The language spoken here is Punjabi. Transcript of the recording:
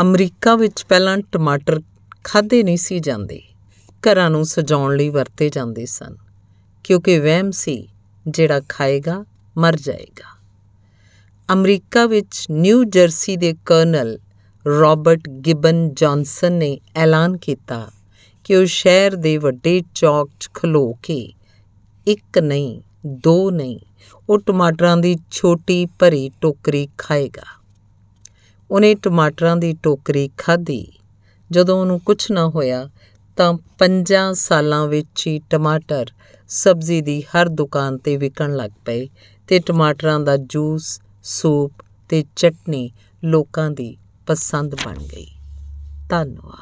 ਅਮਰੀਕਾ ਵਿੱਚ ਪਹਿਲਾਂ ਟਮਾਟਰ ਖਾਦੇ ਨਹੀਂ ਸੀ ਜਾਂਦੇ ਘਰਾਂ ਨੂੰ ਸਜਾਉਣ ਲਈ ਵਰਤੇ ਜਾਂਦੇ ਸਨ ਕਿਉਂਕਿ ਵਹਿਮ ਸੀ ਜਿਹੜਾ ਖਾਏਗਾ ਮਰ ਜਾਏਗਾ ਅਮਰੀਕਾ ਵਿੱਚ ਨਿਊ ਜਰਸੀ ਦੇ ਕਰਨਲ ਰਾਬਰਟ ਗਿਬਨ ਜான்ਸਨ ਨੇ ਐਲਾਨ ਕੀਤਾ ਕਿ ਉਹ ਸ਼ਹਿਰ ਦੇ ਵੱਡੇ ਚੌਕ 'ਚ ਖਲੋ ਕੇ ਇੱਕ ਨਹੀਂ ਦੋ ਨਹੀਂ ਉਹ ਟਮਾਟਰਾਂ ਦੀ ਛੋਟੀ ਭਰੀ ਟੋਕਰੀ ਖਾਏਗਾ ਉਹਨੇ ਟਮਾਟਰਾਂ ਦੀ ਟੋਕਰੀ ਖਾਧੀ ਜਦੋਂ ਉਹਨੂੰ ਕੁਝ ਨਾ ਹੋਇਆ ਤਾਂ ਪੰਜਾਂ ਸਾਲਾਂ ਵਿੱਚ ਹੀ ਟਮਾਟਰ ਸਬਜ਼ੀ ਦੀ ਹਰ ਦੁਕਾਨ ਤੇ ਵਿਕਣ ਲੱਗ ਪਏ ਤੇ ਟਮਾਟਰਾਂ ਦਾ ਜੂਸ ਸੂਪ ਤੇ ਚਟਨੀ ਲੋਕਾਂ ਦੀ ਪਸੰਦ ਬਣ ਗਈ ਧੰਨਵਾਦ